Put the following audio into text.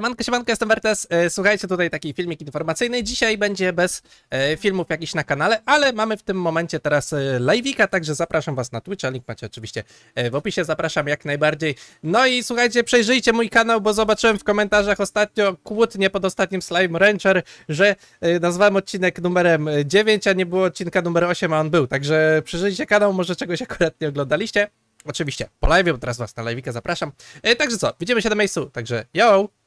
Manko siemanko, jestem Wertes. E, słuchajcie, tutaj taki filmik informacyjny. Dzisiaj będzie bez e, filmów jakiś na kanale, ale mamy w tym momencie teraz e, live'ika, także zapraszam was na Twitcha, link macie oczywiście w opisie, zapraszam jak najbardziej. No i słuchajcie, przejrzyjcie mój kanał, bo zobaczyłem w komentarzach ostatnio kłótnie pod ostatnim Slime Rancher, że nazwałem odcinek numerem 9, a nie było odcinka numer 8, a on był. Także przejrzyjcie kanał, może czegoś akurat nie oglądaliście. Oczywiście po bo teraz was na live'ika zapraszam. Także co, widzimy się na miejscu, także yo!